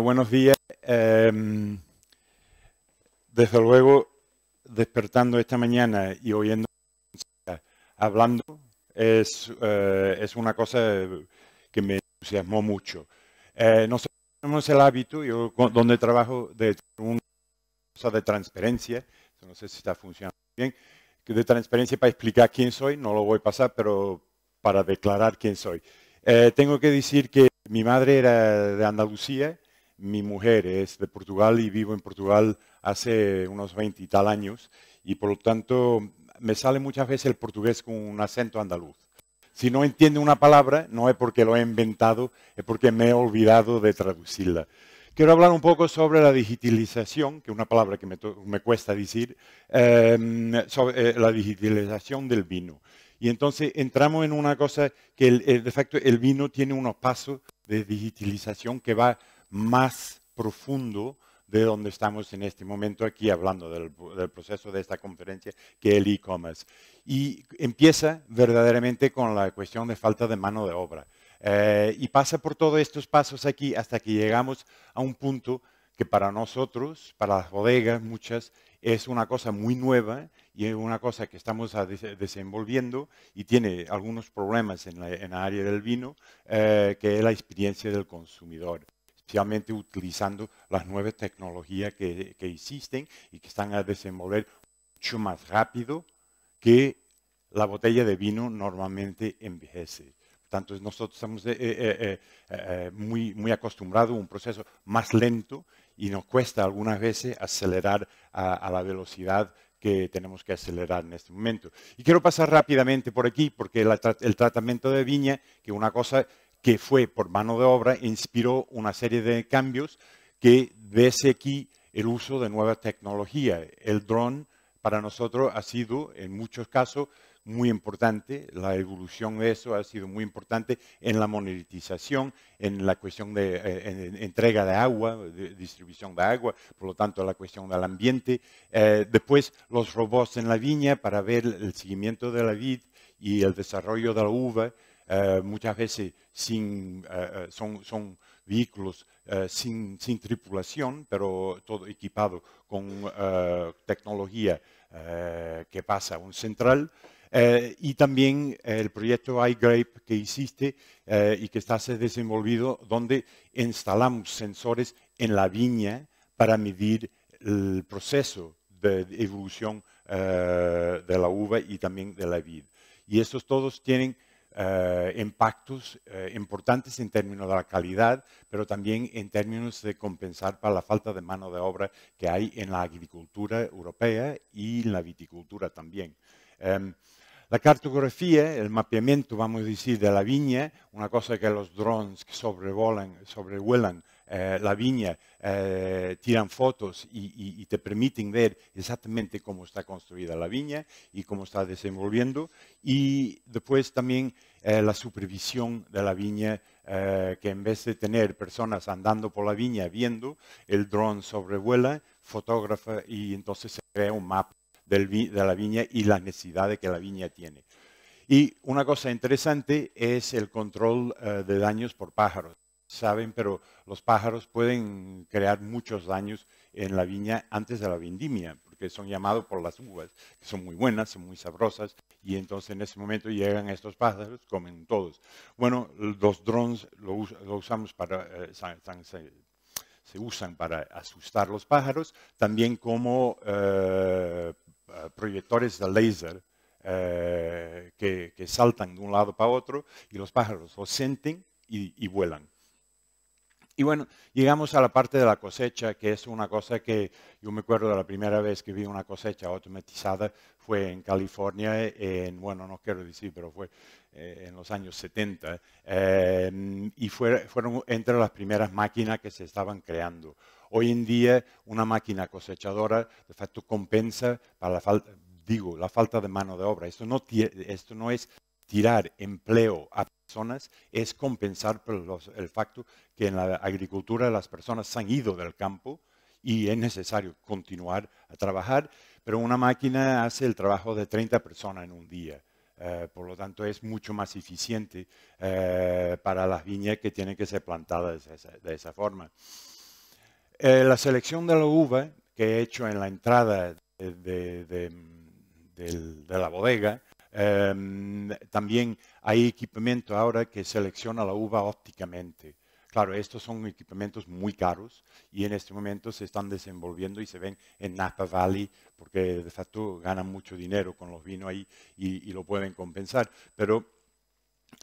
buenos días. Em, desde luego, despertando esta mañana y oyendo hablando es, eh, es una cosa que me entusiasmó mucho. Eh, nosotros tenemos el hábito, yo donde trabajo, de una cosa de transparencia, no sé si está funcionando bien, de transparencia para explicar quién soy, no lo voy a pasar, pero para declarar quién soy. Eh, tengo que decir que mi madre era de Andalucía, mi mujer es de Portugal y vivo en Portugal hace unos 20 y tal años y por lo tanto me sale muchas veces el portugués con un acento andaluz. Si no entiende una palabra, no es porque lo he inventado, es porque me he olvidado de traducirla. Quiero hablar un poco sobre la digitalización, que es una palabra que me, cuesta decir, em, sobre eh, la digitalización del vino. Y entonces entramos en una cosa que, de facto, el vino tiene unos pasos de digitalización que va más profundo de donde estamos en este momento aquí hablando del, proceso de esta conferencia, que el e-commerce. Y empieza verdaderamente con la cuestión de falta de mano de obra. Eh, y pasa por todos estos pasos aquí hasta que llegamos a un punto que para nosotros, para las bodegas muchas, es una cosa muy nueva y es una cosa que estamos desenvolviendo y tiene algunos problemas en la, área del vino, eh, que es la experiencia del consumidor especialmente utilizando las nuevas tecnologías que, existen y que están a desenvolver mucho más rápido que la botella de vino normalmente envejece. Por tanto, nosotros estamos eh, eh, eh, muy, muy acostumbrados a un proceso más lento y nos cuesta algunas veces acelerar a, la velocidad que tenemos que acelerar en este momento. Y quiero pasar rápidamente por aquí porque el tratamiento de viña, que una cosa que fue por mano de obra, inspiró una serie de cambios que desde aquí el uso de nueva tecnología. El dron para nosotros ha sido, en muchos casos, muy importante. La evolución de eso ha sido muy importante en la monetización, en la cuestión de eh, entrega de agua, distribución de agua, por lo tanto la cuestión del ambiente. Eh, después los robots en la viña para ver el seguimiento de la vid y el desarrollo de la uva. Eh, muchas veces sin, eh, eh, son, son, vehículos sin, sin, tripulación, pero todo equipado con tecnología que pasa a un central. y también el proyecto iGrape que hiciste y que está desenvolvido, donde instalamos sensores en la viña para medir el proceso de evolución de la uva y también de la vid. Y estos todos tienen eh, impactos eh, importantes en términos de la calidad, pero también en términos de compensar para la falta de mano de obra que hay en la agricultura europea y en la viticultura también. Em, la cartografía, el mapeamiento, vamos a decir, de la viña, una cosa que los drones sobrevuelan eh, la viña, eh, tiran fotos y, te permiten ver exactamente cómo está construida la viña y cómo está desenvolviendo. Y después también eh, la supervisión de la viña, que en vez de tener personas andando por la viña viendo, el dron sobrevuela, fotógrafa y entonces se crea un mapa del, de la viña y las necesidades que la viña tiene. Y una cosa interesante es el control de daños por pájaros saben, pero los pájaros pueden crear muchos daños en la viña antes de la vendimia, porque son llamados por las uvas, que son muy buenas, son muy sabrosas, y entonces en ese momento llegan estos pájaros, comen todos. Bueno, los drones lo, usamos para, eh, se usan para asustar los pájaros, también como eh, eh, proyectores de láser que, saltan de un lado para otro y los pájaros los senten y vuelan. Y bueno, llegamos a la parte de la cosecha, que es una cosa que yo me acuerdo de la primera vez que vi una cosecha automatizada, fue en California, en, bueno, no quiero decir, pero fue eh, en los años 70, eh, y fue, fueron entre las primeras máquinas que se estaban creando. Hoy en día, una máquina cosechadora, de facto, compensa para la falta, digo, la falta de mano de obra. Esto no, esto no es tirar empleo a es compensar por el facto que en la agricultura las personas han ido del campo y es necesario continuar a trabajar, pero una máquina hace el trabajo de 30 personas en un día. Eh, por lo tanto, es mucho más eficiente eh, para las viñas que tienen que ser plantadas de esa, forma. Eh, la selección de la uva que he hecho en la entrada de, de la bodega también hay equipamiento ahora que selecciona la uva ópticamente. Claro, estos son equipamientos muy caros y en este momento se están desenvolviendo y se ven en Napa Valley porque de facto ganan mucho dinero con los vinos ahí y, lo pueden compensar, pero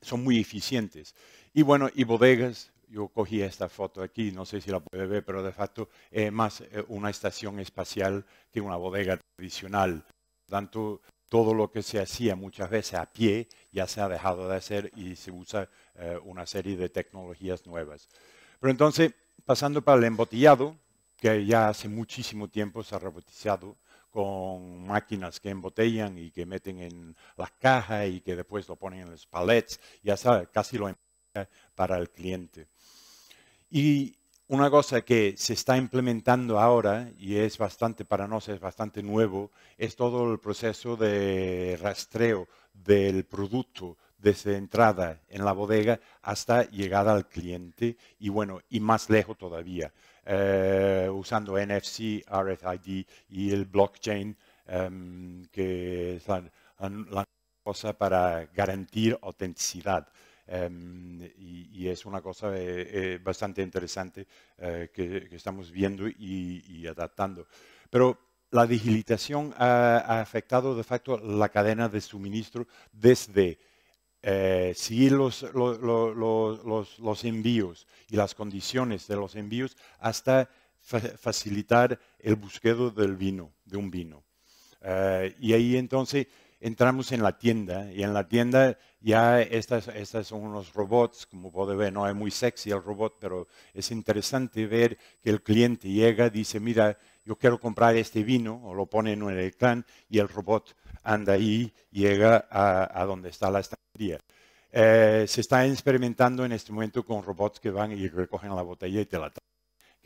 son muy eficientes. Y bueno, y bodegas, yo cogí esta foto aquí, no sé si la puede ver, pero de facto es eh, más eh, una estación espacial que una bodega tradicional. tanto, todo lo que se hacía muchas veces a pie ya se ha dejado de hacer y se usa eh, una serie de tecnologías nuevas. Pero entonces, pasando para el embotellado, que ya hace muchísimo tiempo se ha robotizado con máquinas que embotellan y que meten en las cajas y que después lo ponen en los palets, ya sabe, casi lo para el cliente. Y una cosa que se está implementando ahora y es bastante, para nosotros es bastante nuevo, es todo el proceso de rastreo del producto desde entrada en la bodega hasta llegada al cliente y bueno, y más lejos todavía, eh, usando NFC, RFID y el blockchain, em, que es la, la cosa para garantizar autenticidad. Em, y, es una cosa eh, eh, bastante interesante eh, que, estamos viendo y, adaptando. Pero la digitalización ha, afectado de facto la cadena de suministro desde seguir los, los, envíos y las condiciones de los envíos hasta facilitar el busquedo del vino, de un vino. y ahí entonces entramos en la tienda y en la tienda ya estas, estas son unos robots, como puede ver, no es muy sexy el robot, pero es interesante ver que el cliente llega, dice, mira, yo quiero comprar este vino, o lo pone en el clan y el robot anda ahí, llega a, donde está la estantería. Eh, se está experimentando en este momento con robots que van y recogen la botella y te la traen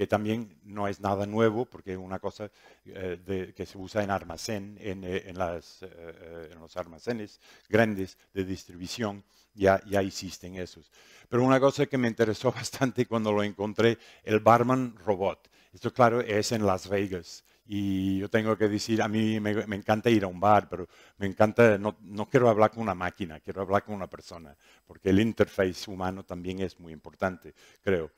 que también no es nada nuevo, porque es una cosa eh, que se usa en almacén, en, eh, las, eh, en, los almacenes grandes de distribución, ya, ya existen esos. Pero una cosa que me interesó bastante cuando lo encontré, el barman robot. Esto, claro, es en Las Vegas. Y yo tengo que decir, a mí me, me encanta ir a un bar, pero me encanta, no, no, quiero hablar con una máquina, quiero hablar con una persona, porque el interface humano también es muy importante, creo.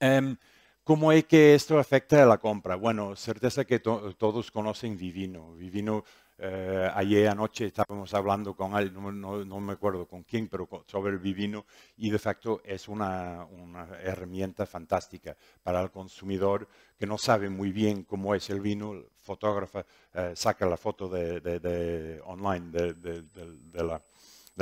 Em, ¿Cómo es que esto afecta a la compra? Bueno, certeza que todos conocen Vivino. Vivino, eh, ayer anoche estábamos hablando con alguien, no, me acuerdo con quién, pero sobre Vivino y de facto es una, herramienta fantástica para el consumidor que no sabe muy bien cómo es el vino, el fotógrafo eh, saca la foto de, online de la,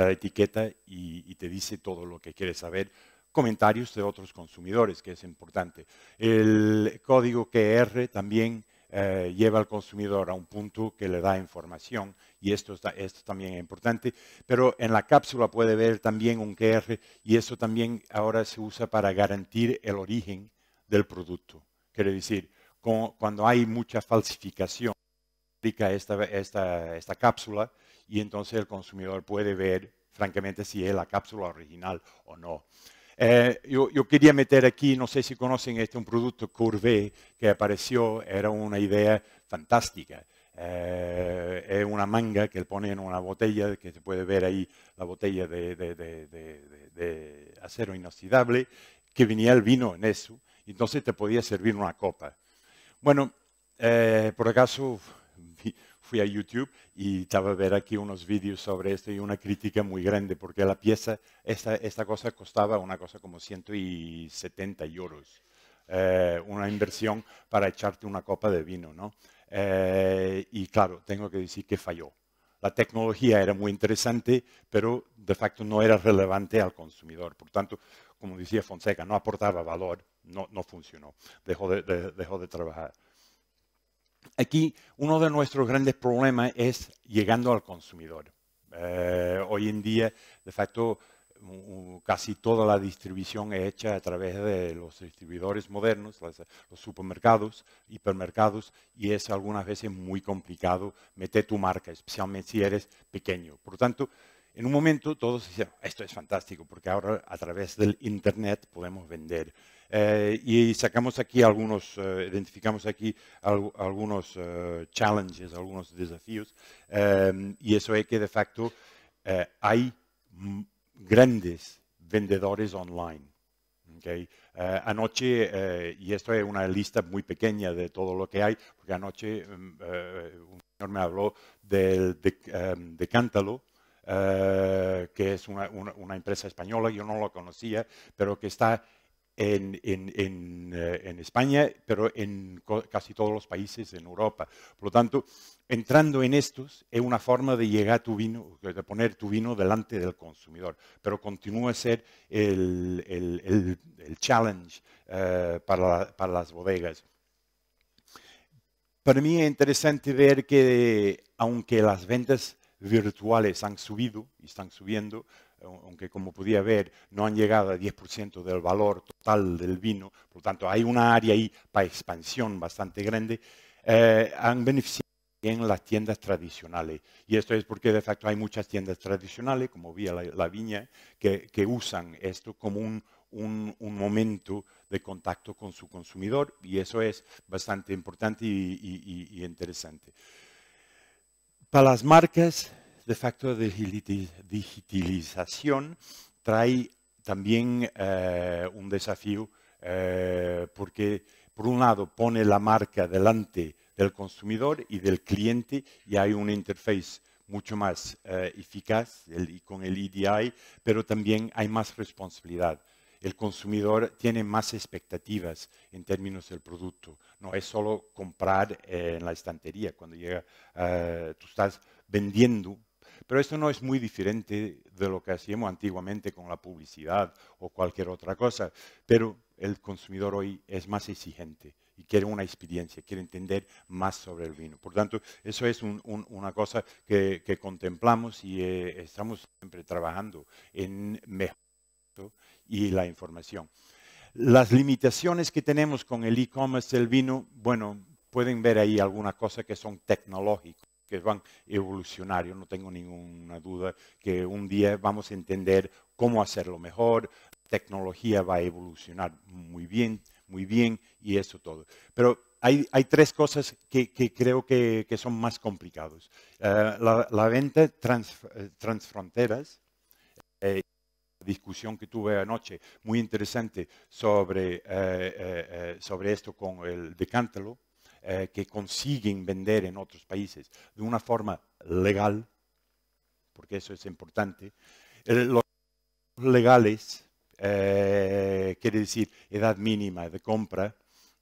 etiqueta y te dice todo lo que quiere saber comentarios de otros consumidores, que es importante. El código QR también eh, lleva al consumidor a un punto que le da información y esto, está, esto también es importante, pero en la cápsula puede ver también un QR y eso también ahora se usa para garantizar el origen del producto. Quiere decir, cuando hay mucha falsificación, aplica esta, esta cápsula y entonces el consumidor puede ver francamente si es la cápsula original o no. Eh, yo, quería meter aquí, no sé si conocen este, un producto Curve que apareció, era una idea fantástica. Eh, es una manga que le ponen en una botella, que se puede ver ahí la botella de, acero inoxidable, que venía el vino en eso, entonces te podía servir una copa. Bueno, eh, por acaso fui a YouTube y estaba a ver aquí unos vídeos sobre esto y una crítica muy grande, porque la pieza, esta, esta cosa costaba una cosa como 170 euros, eh, una inversión para echarte una copa de vino, ¿no? Eh, y claro, tengo que decir que falló. La tecnología era muy interesante, pero de facto no era relevante al consumidor. Por tanto, como decía Fonseca, no aportaba valor, no, no funcionó, dejó dejó de trabajar aquí uno de nuestros grandes problemas es llegando al consumidor. Eh, hoy en día, de facto, casi toda la distribución es hecha a través de los distribuidores modernos, los supermercados, hipermercados, y es algunas veces muy complicado meter tu marca, especialmente si eres pequeño. Por lo tanto, en un momento todos decían, esto es fantástico, porque ahora a través del Internet podemos vender. Eh, y sacamos aquí algunos, eh, identificamos aquí algunos eh, challenges, algunos desafíos, em, y eso es que de facto hay grandes vendedores online. anoche, y esto es una lista muy pequeña de todo lo que hay, porque anoche em, un señor me habló de, em, de, Cántalo, que es una, una, una, empresa española, yo no lo conocía, pero que está eh, en, España, pero en casi todos los países en Europa. Por lo tanto, entrando en estos es una forma de llegar tu vino, de poner tu vino delante del consumidor, pero continúa a ser el, el, el, el challenge eh, para, para las bodegas. Para mí es interesante ver que aunque las ventas virtuales han subido y están subiendo, aunque como podía ver no han llegado al 10% del valor total del vino, por lo tanto hay una área ahí para expansión bastante grande, eh, han beneficiado en las tiendas tradicionales. Y esto es porque de facto hay muchas tiendas tradicionales, como vía la, viña, que, usan esto como un, momento de contacto con su consumidor y eso es bastante importante y interesante. Para las marcas, de facto de digitalización trae también eh, un desafío eh, porque, por un lado, pone la marca delante del consumidor y del cliente y hay una interface mucho más eh, eficaz el, con el EDI, pero también hay más responsabilidad. El consumidor tiene más expectativas en términos del producto. No es solo comprar en la estantería. Cuando llega, tú estás vendiendo pero esto no es muy diferente de lo que hacíamos antiguamente con la publicidad o cualquier otra cosa. Pero el consumidor hoy es más exigente y quiere una experiencia, quiere entender más sobre el vino. Por tanto, eso es una cosa que, contemplamos y eh, estamos siempre trabajando en mejorar y la información. Las limitaciones que tenemos con el e-commerce del vino, bueno, pueden ver ahí algunas cosas que son tecnológicas que van evolucionarios. No tengo ninguna duda que un día vamos a entender cómo hacerlo mejor. tecnología va a evolucionar muy bien, muy bien y eso todo. Pero hay, tres cosas que, creo que, son más complicados. Eh, la, venta transfronteras, eh, discusión que tuve anoche, muy interesante sobre, eh, eh, sobre esto con el decántalo, eh, que consiguen vender en otros países de una forma legal, porque eso es importante. Eh, los legales, eh, quiere decir edad mínima de compra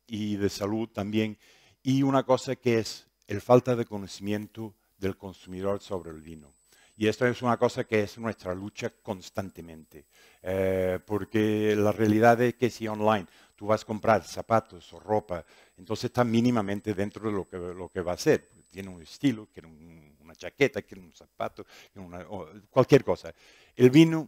y de salud también, y una cosa que es el falta de conocimiento del consumidor sobre el vino. Y esto es una cosa que es nuestra lucha constantemente, porque la realidad es que si online tú vas a comprar zapatos o ropa, entonces está mínimamente dentro de lo que, lo que va a ser. Tiene un estilo, quiere una chaqueta, quiere un zapato, cualquier cosa. El vino,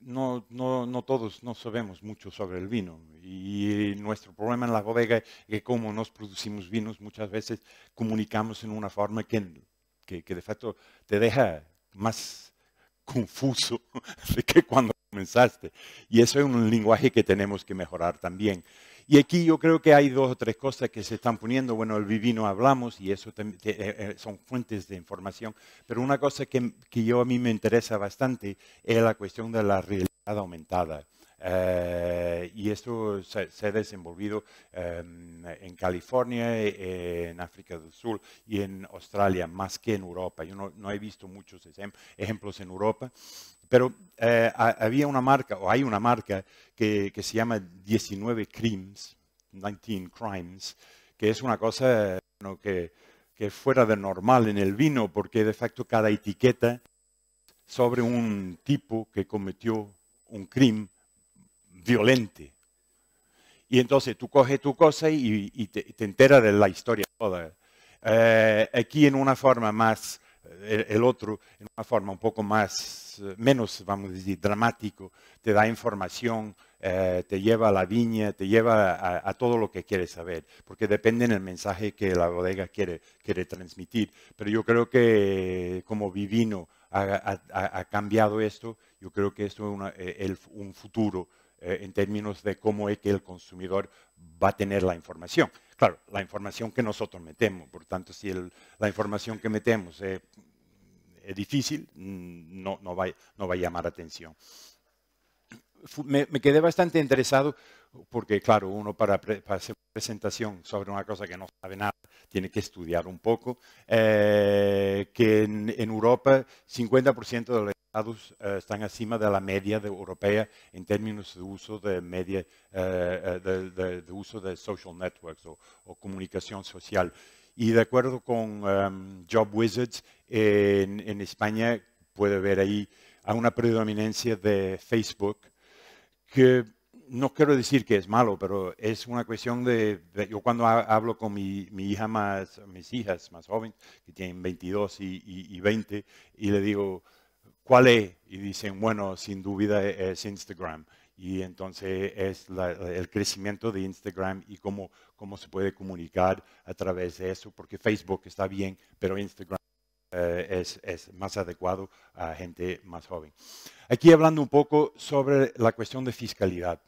no, no, todos no sabemos mucho sobre el vino. Y nuestro problema en la bodega es que como nos producimos vinos, muchas veces comunicamos en una forma que, que, de facto te deja más confuso que cuando comenzaste. Y eso es un lenguaje que tenemos que mejorar también. Y aquí yo creo que hay dos o tres cosas que se están poniendo. Bueno, el vivino hablamos y eso eh, eh, son fuentes de información. Pero una cosa que, que, yo a mí me interesa bastante es la cuestión de la realidad aumentada. Eh, y esto se, ha desenvolvido em, en California, en África del Sur y en Australia, más que en Europa. Yo no, no he visto muchos ejemplos en Europa. Pero eh, había una marca, o hay una marca, que, se llama 19 Crimes, 19 Crimes, que es una cosa que, fuera de normal en el vino, porque de facto cada etiqueta sobre un tipo que cometió un crimen violente. Y entonces tú coges tu cosa y, te, enteras de la historia toda. Eh, aquí en una forma más el otro en una forma un poco más, eh, menos, vamos a decir, dramático, te da información, eh, te lleva a la viña, te lleva a, todo lo que quieres saber, porque depende del mensaje que la bodega quiere, quiere transmitir. Pero yo creo que como Vivino ha, ha, cambiado esto, yo creo que esto es eh, un futuro eh, en términos de cómo es que el consumidor va a tener la información. Claro, la información que nosotros metemos, por tanto, si el, la información que metemos es, difícil, mm, no, no, va, no va a llamar atención. me, quedé bastante interesado porque claro, uno para, hacer una presentación sobre una cosa que no sabe nada, tiene que estudiar un poco, eh, que en, Europa 50% de los estados eh, están encima de la media europea en términos de uso de, media, eh, de, uso de social networks o, comunicación social. Y de acuerdo con em, Job Wizards, en, España puede ver ahí a una predominancia de Facebook que no quiero decir que es malo, pero es una cuestión de, yo cuando hablo con mi, hija más, mis hijas más jóvenes, que tienen 22 y, 20, y le digo, ¿cuál es? Y dicen, bueno, sin duda e, es Instagram. Y entonces es el crecimiento de Instagram y cómo, cómo se puede comunicar a través de eso, porque Facebook está bien, pero Instagram eh, es, más adecuado a gente más joven. Aquí hablando un poco sobre la cuestión de fiscalidad.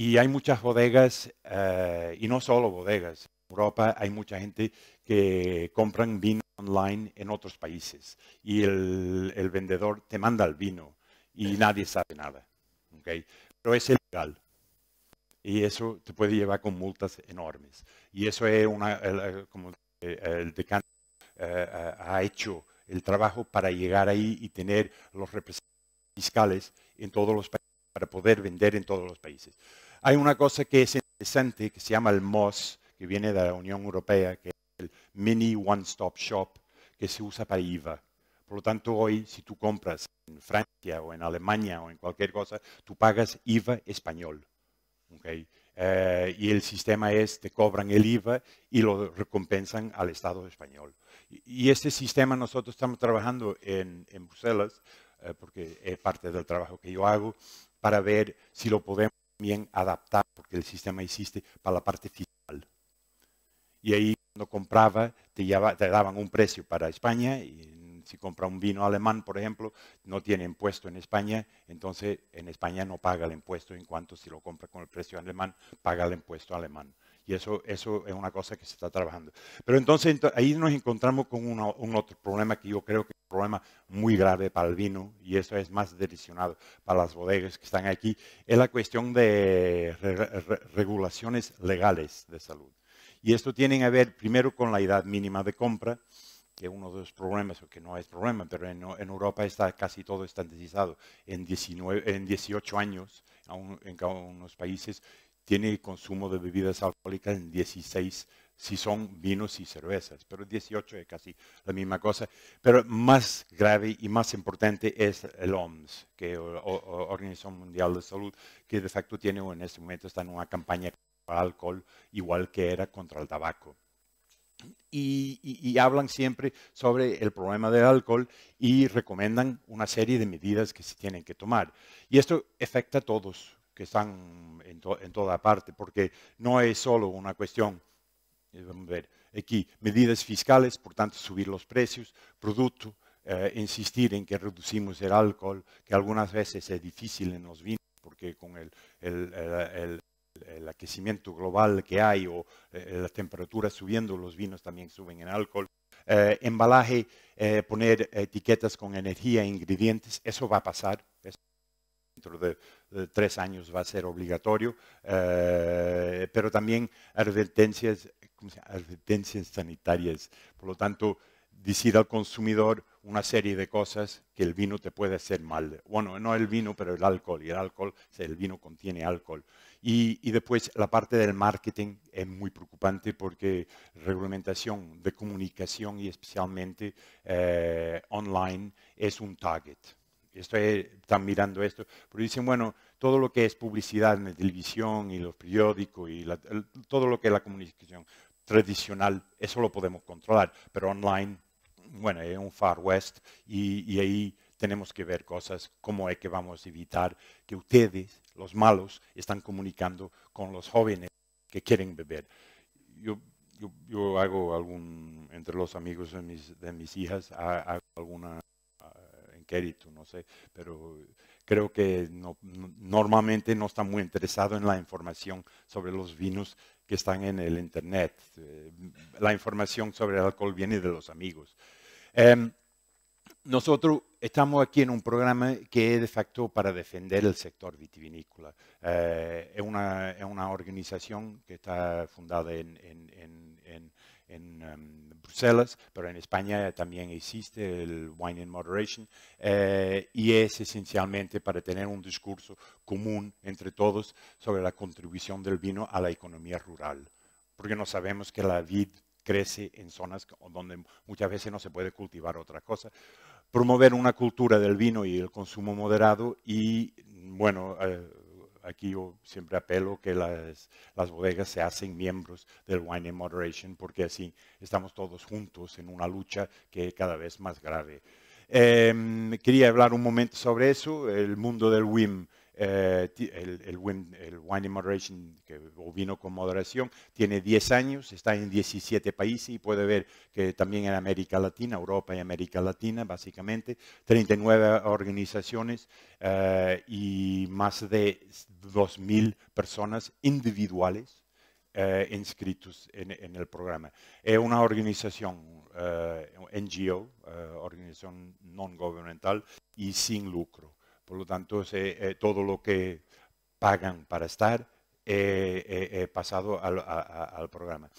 Y hay muchas bodegas, eh, y no solo bodegas. En Europa hay mucha gente que compran vino online en otros países y el, vendedor te manda el vino y nadie sabe nada. Pero es ilegal y eso te puede llevar con multas enormes. Y eso es una, como el decano eh, ha hecho el trabajo para llegar ahí y tener los representantes fiscales en todos los países, para poder vender en todos los países hay una cosa que es interesante que se llama el MOS, que viene de la Unión Europea, que es el Mini One Stop Shop, que se usa para IVA. Por lo tanto, hoy, si tú compras en Francia o en Alemania o en cualquier cosa, tú pagas IVA español. Eh, y el sistema es, te cobran el IVA y lo recompensan al Estado español. Y, este sistema nosotros estamos trabajando en, Bruselas, eh, porque es parte del trabajo que yo hago, para ver si lo podemos también adaptar, porque el sistema existe para la parte fiscal. Y ahí cuando compraba te, daban un precio para España y si compra un vino alemán, por ejemplo, no tiene impuesto en España, entonces en España no paga el impuesto en cuanto si lo compra con el precio alemán, paga el impuesto alemán. Y eso, eso es una cosa que se está trabajando. Pero entonces ahí nos encontramos con un otro problema que yo creo que es un problema muy grave para el vino y eso es más delicionado para las bodegas que están aquí, es la cuestión de regulaciones legales de salud. Y esto tiene que ver primero con la edad mínima de compra, que es uno de los problemas, o que no es problema, pero en, Europa está casi todo estandarizado en, 19, en 18 años, en algunos países tiene consumo de bebidas alcohólicas en 16, si son vinos y cervezas, pero 18 es casi la misma cosa. Pero más grave y más importante es el OMS, que es la Organización Mundial de Salud, que de facto tiene en este momento está en una campaña contra el alcohol, igual que era contra el tabaco. Y, y, hablan siempre sobre el problema del alcohol y recomiendan una serie de medidas que se tienen que tomar. Y esto afecta a todos, que están en, toda parte, porque no es solo una cuestión, eh, vamos a ver, aquí medidas fiscales, por tanto subir los precios, producto, eh, insistir en que reducimos el alcohol, que algunas veces es difícil en los vinos, porque con el, el, el, el aquecimiento global que hay o eh, la temperatura subiendo, los vinos también suben en alcohol. embalaje, poner etiquetas con energía, e ingredientes, eso va a pasar, eso de, tres años va a ser obligatorio, eh, pero también advertencias, sanitarias. Por lo tanto, decir al consumidor una serie de cosas que el vino te puede hacer mal. Bueno, no el vino, pero el alcohol. Y el alcohol, el vino contiene alcohol. Y, después la parte del marketing es muy preocupante porque regulamentación de comunicación y especialmente eh, online es un target estoy, eh, están mirando esto, pero dicen, bueno, todo lo que es publicidad en la televisión y los periódicos y todo lo que es la comunicación tradicional, eso lo podemos controlar, pero online, bueno, es un far west y, ahí tenemos que ver cosas, cómo es que vamos a evitar que ustedes, los malos, están comunicando con los jóvenes que quieren beber. Yo, yo, hago algún, entre los amigos de mis, de mis hijas, hago alguna no sé, pero creo que no, normalmente no está muy interesado en la información sobre los vinos que están en el Internet. Eh, la información sobre el alcohol viene de los amigos. Em, nosotros estamos aquí en un programa que es de facto para defender el sector vitivinícola. Eh, es, una, organización que está fundada en en em, Bruselas, pero en España también existe el Wine in Moderation eh, y es esencialmente para tener un discurso común entre todos sobre la contribución del vino a la economía rural. Porque no sabemos que la vid crece en zonas donde muchas veces no se puede cultivar otra cosa promover una cultura del vino y el consumo moderado y, bueno, eh, aquí yo siempre apelo que las, bodegas se hacen miembros del Wine in Moderation porque así estamos todos juntos en una lucha que es cada vez más grave. Em, quería hablar un momento sobre eso, el mundo del WIM. Eh, el, el, el, Wine Moderation, que, vino con moderación, tiene 10 años, está en 17 países y puede ver que también en América Latina, Europa y América Latina, básicamente, 39 organizaciones eh, y más de 2.000 personas individuales eh, inscritos en, el programa. Es una organización, NGO, organización non gubernamental y sin lucro. Por lo tanto, eh, todo lo que pagan para estar eh, eh, pasado al, programa.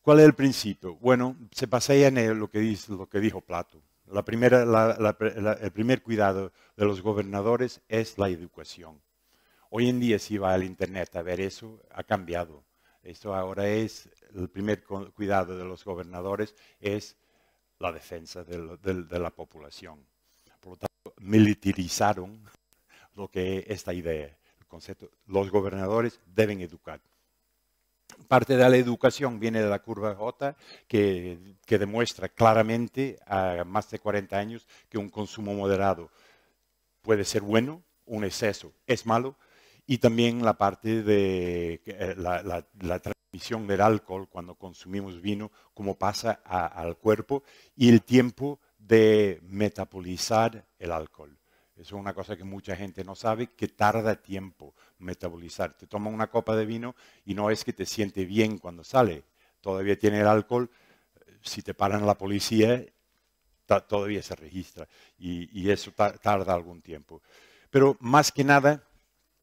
¿Cuál es el principio? Bueno, se basa en lo que, dice, lo que dijo Plato. La primera, el primer cuidado de los gobernadores es la educación. Hoy en día si va al Internet a ver eso, ha cambiado. Esto ahora es, el primer cuidado de los gobernadores es la defensa de, de la población. Por lo tanto, militarizaron lo que esta idea, el concepto. Los gobernadores deben educar. Parte de la educación viene de la curva J, que, que demuestra claramente a más de 40 años que un consumo moderado puede ser bueno, un exceso es malo, y también la parte de eh, la, transmisión del alcohol cuando consumimos vino, cómo pasa al cuerpo y el tiempo de metabolizar el alcohol. Eso es una cosa que mucha gente no sabe, que tarda tiempo metabolizar. Te toma una copa de vino y no es que te siente bien cuando sale. Todavía tiene el alcohol. Si te paran la policía, todavía se registra. Y, eso tarda algún tiempo. Pero más que nada,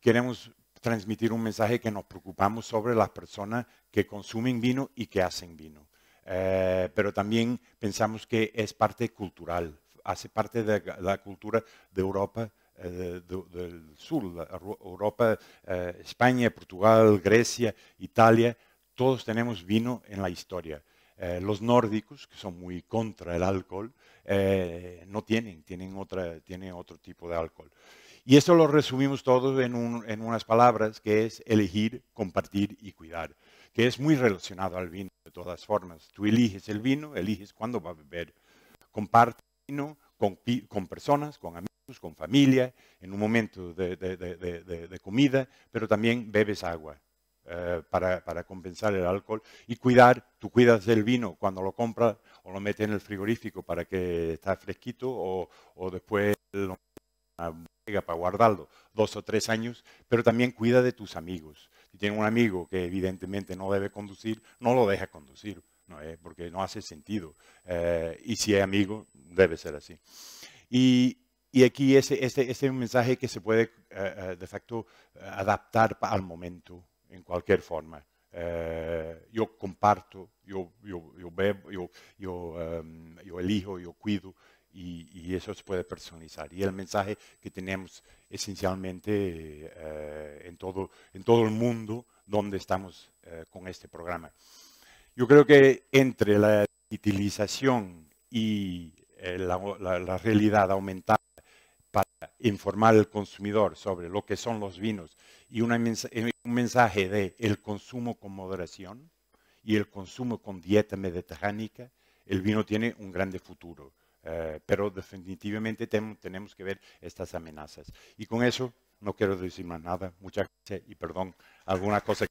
queremos transmitir un mensaje que nos preocupamos sobre las personas que consumen vino y que hacen vino. Eh, pero también pensamos que es parte cultural, hace parte de la cultura de Europa eh, del sur, Europa, eh, España, Portugal, Grecia, Italia, todos tenemos vino en la historia. los nórdicos, que son muy contra el alcohol, no tienen, tienen, otra, otro tipo de alcohol. Y eso lo resumimos todos en unas palabras, que es elegir, compartir y cuidar que es muy relacionado al vino de todas formas. Tú eliges el vino, eliges cuándo va a beber. Comparte vino con, personas, con amigos, con familia, en un momento de, comida, pero también bebes agua. Eh, para, compensar el alcohol y cuidar, tú cuidas del vino cuando lo compras o lo metes en el frigorífico para que esté fresquito o, después lo para guardarlo dos o tres años, pero también cuida de tus amigos. Si tiene un amigo que evidentemente no debe conducir, no lo deja conducir, ¿no? Eh, porque no hace sentido. Eh, y si es amigo, debe ser así. Y, y aquí ese, este, es un mensaje que se puede, eh, de facto, adaptar al momento, en cualquier forma. yo comparto, yo, yo, yo bebo, yo, yo, em, yo, elijo, yo cuido y, eso se puede personalizar. Y el mensaje que tenemos esencialmente eh, en, todo, en todo el mundo donde estamos eh, con este programa. Yo creo que entre la utilización y eh, la, realidad aumentada para informar al consumidor sobre lo que son los vinos y un mensaje de el consumo con moderación y el consumo con dieta mediterránea, el vino tiene un grande futuro. Eh, pero definitivamente tenemos que ver estas amenazas. Y con eso no quiero decir más nada. Muchas gracias y perdón alguna cosa.